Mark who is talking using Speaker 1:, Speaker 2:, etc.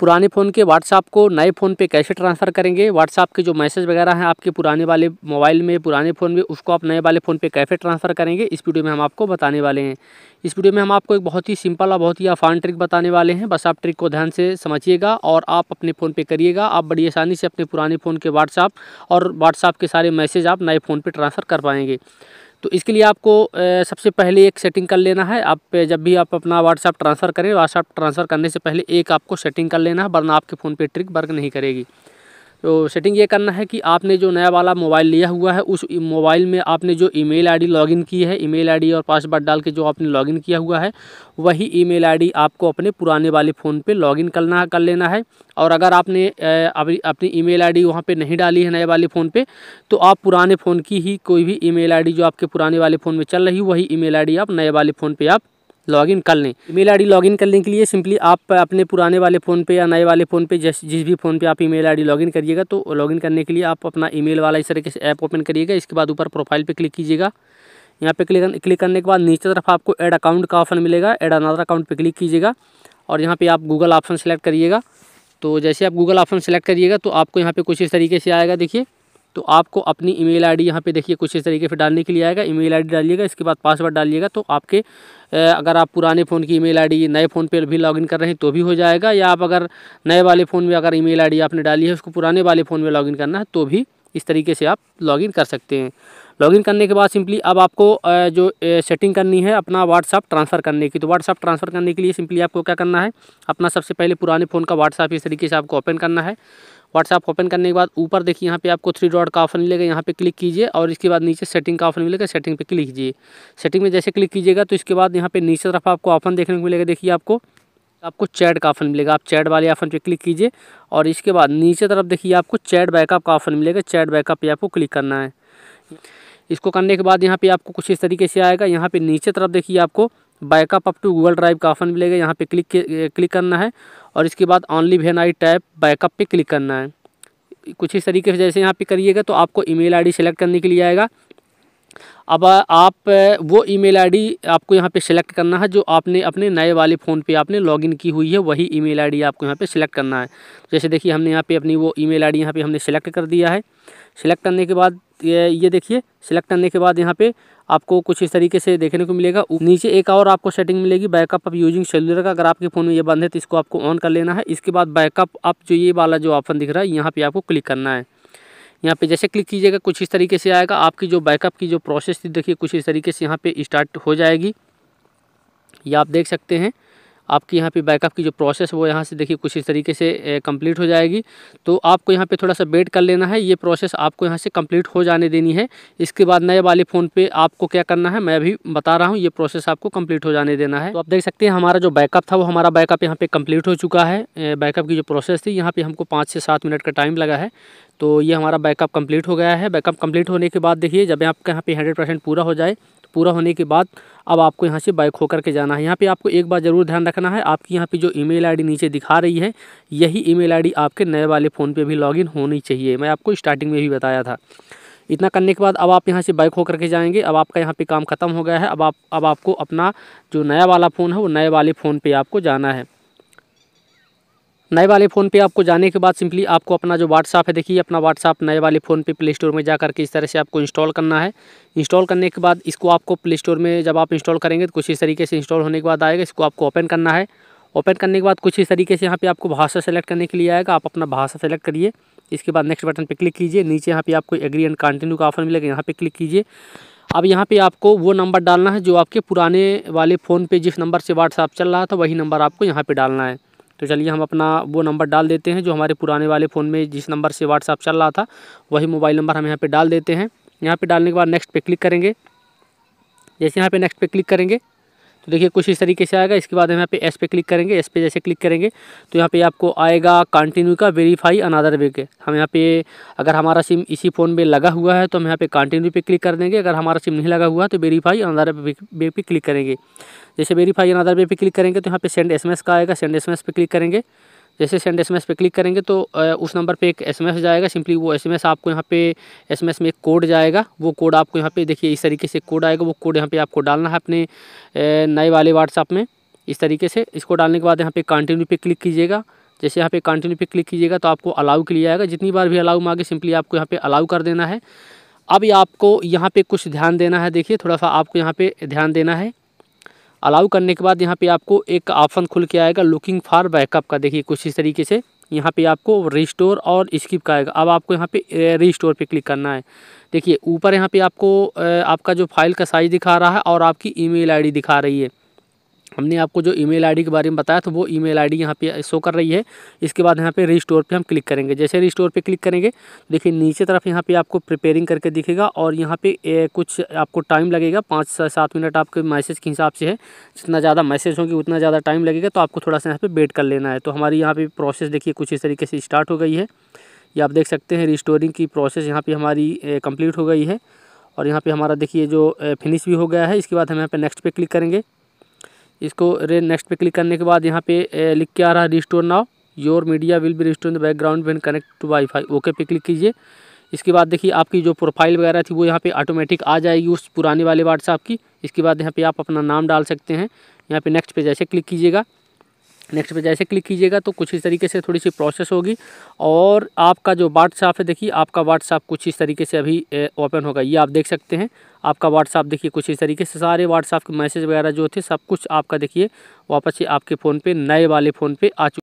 Speaker 1: पुराने फ़ोन के व्हाट्सएप को नए फ़ोन पे कैसे ट्रांसफ़र करेंगे व्हाट्सएप के जो मैसेज वगैरह हैं आपके पुराने वाले मोबाइल में पुराने फ़ोन में उसको आप नए वाले फ़ोन पे कैसे ट्रांसफ़र करेंगे इस वीडियो में हम आपको बताने वाले हैं इस वीडियो में हम आपको एक बहुत ही सिंपल और बहुत ही आसान ट्रिक बताने वाले हैं बस आप ट्रिक को ध्यान से समझिएगा और आप अपने फ़ोन पर करिएगा आप बड़ी आसानी से अपने पुराने फ़ोन के व्हाट्सएप और व्हाट्सअप के सारे मैसेज आप नए फ़ोन पर ट्रांसफ़र कर पाएंगे तो इसके लिए आपको सबसे पहले एक सेटिंग कर लेना है आप जब भी आप अपना व्हाट्सअप ट्रांसफ़र करें व्हाट्सअप ट्रांसफ़र करने से पहले एक आपको सेटिंग कर लेना है वरना आपके फ़ोन पे ट्रिक वर्क नहीं करेगी तो सेटिंग ये करना है कि आपने जो नया वाला मोबाइल लिया हुआ है उस मोबाइल में आपने जो ईमेल आईडी लॉगिन की है ईमेल आईडी और पासवर्ड डाल के जो आपने लॉगिन किया हुआ है वही ईमेल आईडी आपको अपने पुराने वाले फ़ोन पे लॉगिन करना कर लेना है और अगर आपने अपनी ई मेल वहाँ पे नहीं डाली है नए वाले फ़ोन पर तो आप पुराने फ़ोन की ही कोई भी ई मेल जो आपके पुराने वाले फ़ोन में चल रही वही ई मेल आप नए वाले फ़ोन पर आप लॉगिन कर लें ईमेल आईडी लॉगिन करने के लिए सिंपली आप अपने पुराने वाले फ़ोन पे या नए वाले फ़ोन पे जिस जिस भी फ़ोन पे आप ईमेल आईडी लॉगिन करिएगा तो लॉगिन करने के लिए आप अपना ईमेल वाला इस तरीके से ऐप ओपन करिएगा इसके बाद ऊपर प्रोफाइल पर क्लिक कीजिएगा यहाँ पे क्लिक क्लिक करने के बाद नीचे तरफ आपको एड अकाउंट का ऑप्शन मिलेगा एड अनादर अकाउंट पर क्लिक कीजिएगा और यहाँ पर आप गूगल ऑप्शन सेलेक्ट करिएगा तो जैसे आप गूगल ऑप्शन सेलेक्ट करिएगा तो आपको यहाँ पर कुछ इस तरीके से आएगा देखिए तो आपको अपनी ईमेल आईडी यहाँ पे देखिए कुछ इस तरीके से डालने के लिए आएगा ईमेल आईडी डालिएगा इसके बाद पासवर्ड डालिएगा तो आपके अगर आप पुराने फ़ोन की ईमेल आईडी नए फ़ोन पे भी लॉगिन कर रहे हैं तो भी हो जाएगा या आप अगर नए वाले फ़ोन में अगर ईमेल आईडी आपने डाली है उसको पुराने वाले फ़ोन में लॉगिन करना है तो भी इस तरीके से आप लॉगिन कर सकते हैं लॉगिन करने के बाद सिंपली अब आपको जो सेटिंग करनी है अपना व्हाट्सअप ट्रांसफ़र करने की तो व्हाट्सअप ट्रांसफ़र करने के लिए सिंपली आपको क्या करना है अपना सबसे पहले पुराने फ़ोन का व्हाट्सअप इस तरीके से आपको ओपन करना है व्हाट्सअप ओपन करने के बाद ऊपर देखिए यहाँ पे आपको थ्री डॉट का ऑफर मिलेगा यहाँ पे क्लिक कीजिए और इसके बाद नीचे सेटिंग का ऑफर मिलेगा सेटिंग पे क्लिक कीजिए सेटिंग में जैसे क्लिक कीजिएगा तो इसके बाद यहाँ पे नीचे तरफ आपको ऑफन देखने को मिलेगा देखिए आपको आपको चैट का ऑफन मिलेगा आप चैट वाले ऑफन पर क्लिक कीजिए और इसके बाद नीचे तरफ देखिए आपको चैट बैकअप का ऑफन मिलेगा चैट बैकअप पे आपको क्लिक करना है इसको करने के बाद यहाँ पे आपको कुछ इस तरीके से आएगा यहाँ पे नीचे तरफ देखिए आपको backup up to Google Drive का ऑप्शन मिलेगा यहाँ पे क्लिक क्लिक करना है और इसके बाद only when I tap backup पे क्लिक करना है कुछ इस तरीके से जैसे यहाँ पे करिएगा तो आपको ईमेल आईडी सेलेक्ट करने के लिए आएगा अब आप वो ईमेल आईडी आपको यहाँ पे सिलेक्ट करना है जो आपने अपने नए वाले फ़ोन पे आपने लॉगिन की हुई है वही ई मेल आपको यहाँ पर सिलेक्ट करना है जैसे देखिए हमने यहाँ पर अपनी वो ई मेल यहाँ हमने सेलेक्ट कर दिया है सेलेक्ट करने के बाद ये ये देखिए सिलेक्ट करने के बाद यहाँ पे आपको कुछ इस तरीके से देखने को मिलेगा नीचे एक और आपको सेटिंग मिलेगी बैकअप आप यूजिंग सेलुलर का अगर आपके फ़ोन में ये बंद है तो इसको आपको ऑन कर लेना है इसके बाद बैकअप आप जो ये वाला जो ऑप्शन दिख रहा है यहाँ पर आपको क्लिक करना है यहाँ पे जैसे क्लिक कीजिएगा कुछ इस तरीके से आएगा आपकी जो बैकअप की जो प्रोसेस थी देखिए कुछ इस तरीके से यहाँ पे स्टार्ट हो जाएगी ये आप देख सकते हैं आपकी यहाँ पे बैकअप की जो प्रोसेस वो यहाँ से देखिए कुछ इस तरीके से कंप्लीट हो जाएगी तो आपको यहाँ पे थोड़ा सा वेट कर लेना है ये प्रोसेस आपको यहाँ से कंप्लीट हो जाने देनी है इसके बाद नए वाले फ़ोन पे आपको क्या करना है मैं अभी बता रहा हूँ ये प्रोसेस आपको कंप्लीट हो जाने देना है तो आप देख सकते हैं हमारा जो बैकअप था वो हमारा बैकअप यहाँ पर कम्प्लीट हो चुका है बैकअप की जो प्रोसेस थी यहाँ पर हमको पाँच से सात मिनट का टाइम लगा है तो ये हमारा बैकअप कम्प्लीट हो गया है बैकअप कम्प्लीट होने के बाद देखिए जब आपके यहाँ पे हंड्रेड परसेंट पूरा हो जाए पूरा होने के बाद अब आपको यहाँ से बाइक होकर के जाना है यहाँ पे आपको एक बार ज़रूर ध्यान रखना है आपकी यहाँ पे जो ईमेल आईडी नीचे दिखा रही है यही ईमेल आईडी आपके नए वाले फ़ोन पे भी लॉगिन होनी चाहिए मैं आपको स्टार्टिंग में भी बताया था इतना करने के बाद अब आप यहाँ से बाइक होकर के जाएंगे अब आपका यहाँ पे काम ख़त्म हो गया है अब आप अब आपको अपना जो नया वाला फ़ोन है वो नए वाले फ़ोन पर आपको जाना है नए वाले फ़ोन पे आपको जाने के बाद सिंपली आपको अपना जो व्हाट्सअप है देखिए अपना व्हाट्सअप नए वाले फ़ोन पे प्ले स्टोर में जा करके इस तरह से आपको इंस्टॉल करना है इंस्टॉल करने के बाद इसको आपको प्ले स्टोर में जब आप इंस्टॉल करेंगे तो कुछ इस तरीके से इंस्टॉल होने के बाद आएगा इसको आपको ओपन करना है ओपन करने के बाद कुछ इस तरीके से यहाँ पर आपको भाषा सेलेक्ट करने के लिए आएगा आप अपना भाषा सेलेक्ट करिए इसके बाद नेक्स्ट बटन पर क्लिक कीजिए नीचे यहाँ पर आपको एग्री एंड कंटिन्यू का ऑफर मिलेगा यहाँ पर क्लिक कीजिए अब यहाँ पे आपको वो नंबर डालना है जो आपके पुराने वाले फ़ोन पे जिस नंबर से व्हाट्सअप चल रहा था वही नंबर आपको यहाँ पे डालना है तो चलिए हम अपना वो नंबर डाल देते हैं जो हमारे पुराने वाले फ़ोन में जिस नंबर से व्हाट्सअप चल रहा था वही मोबाइल नंबर हम यहाँ पर डाल देते हैं यहाँ पर डालने के बाद नेक्स्ट पे क्लिक करेंगे जैसे यहाँ पर नेक्स्ट पे क्लिक करेंगे तो देखिए कुछ इस तरीके से आएगा इसके बाद हम यहाँ पे एस पे क्लिक करेंगे एस पे जैसे क्लिक करेंगे तो यहाँ पे आपको आएगा कंटिन्यू का वेरीफाई अनादर वे के हम यहाँ पे अगर हमारा सिम इसी फ़ोन पर लगा हुआ है तो हम यहाँ पे कंटिन्यू पे क्लिक कर देंगे अगर हमारा सिम नहीं लगा हुआ तो वेरीफाई अनादर वे पे क्लिक करेंगे जैसे वेरीफाई अनादर वे पे क्लिक करेंगे तो यहाँ पे सेंड एस का आएगा सेंड एस पे क्लिक करेंगे जैसे सेंड एसएमएस पे क्लिक करेंगे तो उस नंबर पे एक एसएमएस जाएगा सिंपली वो एसएमएस आपको यहाँ पे एसएमएस में एक कोड जाएगा वो कोड आपको यहाँ पे देखिए इस तरीके से कोड आएगा वो कोड यहाँ पे आपको डालना है अपने नए वाले व्हाट्सअप में इस तरीके से इसको डालने के बाद यहाँ पे कंटिन्यू पे क्लिक कीजिएगा जैसे यहाँ पे कंटिन्यू पे क्लिक कीजिएगा तो आपको अलाउ के लिए आएगा जितनी बार भी अलाउ मांगे सिंपली आपको यहाँ पे अलाउ कर देना है अब आपको यहाँ पे कुछ ध्यान देना है देखिए थोड़ा सा आपको यहाँ पे ध्यान देना है अलाउ करने के बाद यहाँ पे आपको एक ऑप्शन खुल के आएगा लुकिंग फॉर बैकअप का देखिए कुछ इस तरीके से यहाँ पे आपको रिस्टोर और स्किप का आएगा अब आपको यहाँ पे रिस्टोर पे क्लिक करना है देखिए ऊपर यहाँ पे आपको आपका जो फाइल का साइज़ दिखा रहा है और आपकी ईमेल आईडी दिखा रही है हमने आपको जो ईमेल आईडी के बारे में बताया था वो ईमेल आईडी यहाँ पे शो कर रही है इसके बाद यहाँ पे रिस्टोर पे हम क्लिक करेंगे जैसे रिस्टोर पे क्लिक करेंगे देखिए नीचे तरफ यहाँ पे आपको प्रिपेयरिंग करके दिखेगा और यहाँ पे कुछ आपको टाइम लगेगा पाँच से सात मिनट आपके मैसेज के हिसाब से है जितना ज़्यादा मैसेज होंगे उतना ज़्यादा टाइम लगेगा तो आपको थोड़ा सा यहाँ पर वेट कर लेना है तो हमारी यहाँ पर प्रोसेस देखिए कुछ इस तरीके से स्टार्ट हो गई है ये आप देख सकते हैं रिस्टोरिंग की प्रोसेस यहाँ पर हमारी कम्प्लीट हो गई है और यहाँ पर हमारा देखिए जो फिनिश भी हो गया है इसके बाद हम यहाँ पर नेक्स्ट पर क्लिक करेंगे इसको रे नेक्स्ट पे क्लिक करने के बाद यहाँ पे लिख के आ रहा है restore now your media will be restore in the background when connect to wifi okay पे क्लिक कीजिए इसके बाद देखिए आपकी जो प्रोफाइल वगैरह थी वो यहाँ पे ऑटोमेटिक आ जाएगी उस पुराने वाले व्हाट्सएप की इसके बाद यहाँ पे आप अपना नाम डाल सकते हैं यहाँ पे नेक्स्ट पे जैसे क्लिक कीजिएगा नेक्स्ट पे जैसे क्लिक कीजिएगा तो कुछ इस तरीके से थोड़ी सी प्रोसेस होगी और आपका जो व्हाट्सअप है देखिए आपका व्हाट्सअप कुछ इस तरीके से अभी ओपन होगा ये आप देख सकते हैं आपका व्हाट्सअप देखिए कुछ इस तरीके से सारे व्हाट्सअप के मैसेज वगैरह जो थे सब कुछ आपका देखिए वापस ही आपके फ़ोन पे नए वाले फ़ोन पे आ चुके